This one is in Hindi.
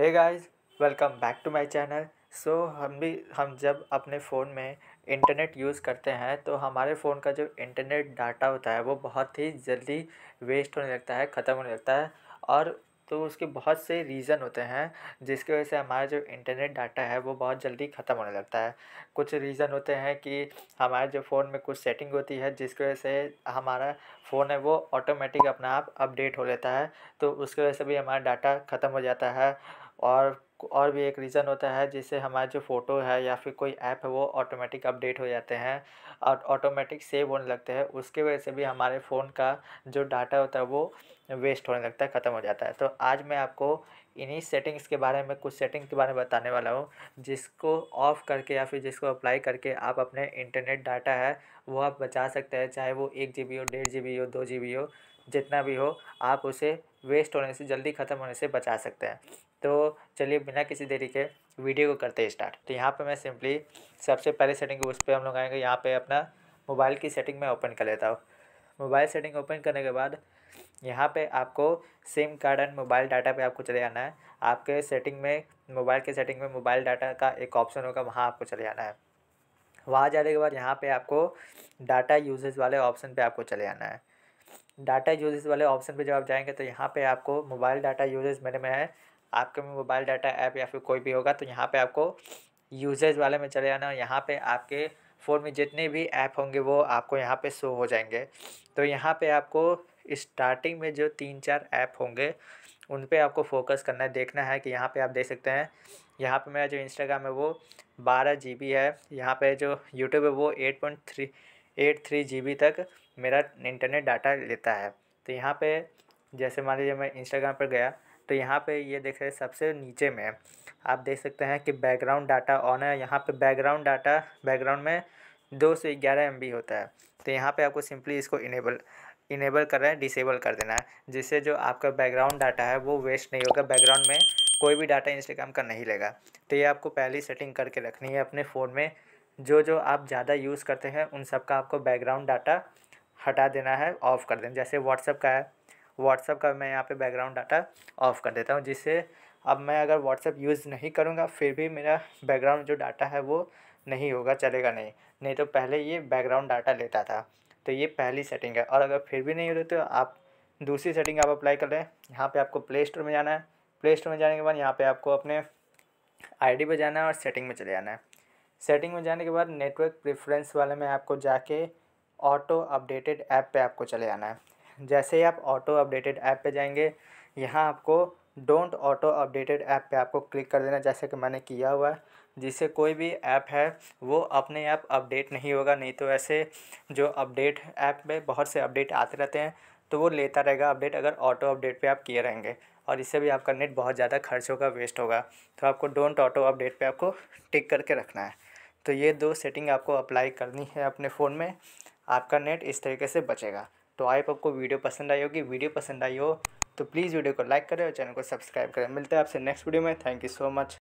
hey guys welcome back to my channel so हम भी हम जब अपने फ़ोन में इंटरनेट यूज़ करते हैं तो हमारे फ़ोन का जो इंटरनेट डाटा होता है वो बहुत ही जल्दी वेस्ट होने लगता है ख़त्म होने लगता है और तो उसके बहुत से रीज़न होते हैं जिसकी वजह से हमारा जो इंटरनेट डाटा है वो बहुत जल्दी ख़त्म होने लगता है कुछ रीज़न होते हैं कि हमारे जो फ़ोन में कुछ सेटिंग होती है जिसकी वजह से हमारा फ़ोन है वो ऑटोमेटिक अपना आप अपडेट हो लेता है तो उसकी वजह से भी हमारा डाटा ख़त्म हो जाता है और और भी एक रीज़न होता है जिससे हमारा जो फ़ोटो है या फिर कोई ऐप है वो ऑटोमेटिक अपडेट हो जाते हैं और ऑटोमेटिक सेव होने लगते हैं उसके वजह से भी हमारे फ़ोन का जो डाटा होता है वो वेस्ट होने लगता है ख़त्म हो जाता है तो आज मैं आपको इन्हीं सेटिंग्स के बारे में कुछ सेटिंग के बारे में बताने वाला हूँ जिसको ऑफ़ करके या फिर जिसको अप्लाई करके आप अपने इंटरनेट डाटा है वो आप बचा सकते हैं चाहे वो एक जी बी हो डेढ़ जी बी हो दो जी बी हो जितना भी हो आप उसे वेस्ट होने से जल्दी ख़त्म होने से बचा सकते हैं तो चलिए बिना किसी देरी के वीडियो को करते हैं स्टार्ट तो यहाँ पे मैं सिंपली सबसे पहले सेटिंग उस पर हम लोग आएंगे यहाँ पे अपना मोबाइल की सेटिंग मैं ओपन कर लेता हूँ मोबाइल सेटिंग ओपन करने के बाद यहाँ पे आपको sim card and mobile data पे आपको चले जाना है आपके सेटिंग में मोबाइल के सेटिंग में मोबाइल डाटा का एक ऑप्शन होगा वहाँ आपको चले जाना है वहाँ जाने के बाद यहाँ पे आपको डाटा यूजेज वाले ऑप्शन पे आपको चले जाना है डाटा यूजेस वाले ऑप्शन पे जब आप जाएंगे तो यहाँ पे आपको मोबाइल डाटा यूजेस मेरे में है आपके में मोबाइल डाटा ऐप या फिर कोई भी होगा तो यहाँ पे आपको यूजेज वाले में चले जाना यहाँ पे आपके फ़ोन में जितने भी ऐप होंगे वो आपको यहाँ पे शो हो जाएंगे तो यहाँ पे आपको स्टार्टिंग में जो तीन चार ऐप होंगे उन पर आपको फोकस करना है देखना है कि यहाँ पर आप देख सकते हैं यहाँ पर मेरा जो इंस्टाग्राम है वो बारह जी है यहाँ पे जो यूट्यूब है वो eight point three eight three G B तक मेरा इंटरनेट डाटा लेता है तो यहाँ पे जैसे मान लीजिए मैं इंस्टाग्राम पर गया तो यहाँ पे ये देख रहे सबसे नीचे में आप देख सकते हैं कि बैकग्राउंड डाटा ऑन है यहाँ पे बैकग्राउंड डाटा बैकग्राउंड में दो से ग्यारह एम होता है तो यहाँ पे आपको सिंपली इसको इनेबल इनेबल कर रहे हैं डिसेबल कर देना है जिससे जो आपका बैकग्राउंड डाटा है वो वेस्ट नहीं होगा बैकग्राउंड में कोई भी डाटा इंस्टाग्राम का नहीं लेगा तो ये आपको पहली सेटिंग करके रखनी है अपने फ़ोन में जो जो आप ज़्यादा यूज़ करते हैं उन सब का आपको बैकग्राउंड डाटा हटा देना है ऑफ़ कर देना जैसे व्हाट्सअप का है व्हाट्सअप का मैं यहाँ पे बैकग्राउंड डाटा ऑफ़ कर देता हूँ जिससे अब मैं अगर व्हाट्सअप यूज़ नहीं करूँगा फिर भी मेरा बैकग्राउंड जो डाटा है वो नहीं होगा चलेगा नहीं नहीं तो पहले ये बैकग्राउंड डाटा लेता था तो ये पहली सेटिंग है और अगर फिर भी नहीं होते तो आप दूसरी सेटिंग आप अप्लाई कर लें यहाँ पे आपको प्ले स्टोर में जाना है प्ले स्टोर में जाने के बाद यहाँ पे आपको अपने आईडी पे जाना है और सेटिंग में चले जाना है सेटिंग में जाने के बाद नेटवर्क प्रेफरेंस वाले में आपको जाके ऑटो अपडेटेड ऐप पे आपको चले आना है जैसे ही आप ऑटो अपडेटेड ऐप पे जाएंगे यहाँ आपको डोंट ऑटो अपडेटेड ऐप पे आपको क्लिक कर देना जैसे कि मैंने किया हुआ है जिससे कोई भी ऐप है वो अपने आप अपडेट नहीं होगा नहीं तो ऐसे जो अपडेट ऐप में बहुत से अपडेट आते रहते हैं तो वो लेता रहेगा अपडेट अगर ऑटो अपडेट पे आप किए रहेंगे और इससे भी आपका नेट बहुत ज़्यादा खर्च होगा वेस्ट होगा तो आपको डोंट ऑटो अपडेट पे आपको टिक करके रखना है तो ये दो सेटिंग आपको अप्लाई करनी है अपने फ़ोन में आपका नेट इस तरीके से बचेगा तो आई आपको वीडियो पसंद आई होगी वीडियो पसंद आई हो तो प्लीज़ वीडियो को लाइक करें और चैनल को सब्सक्राइब करें मिलते हैं आपसे नेक्स्ट वीडियो में थैंक यू सो मच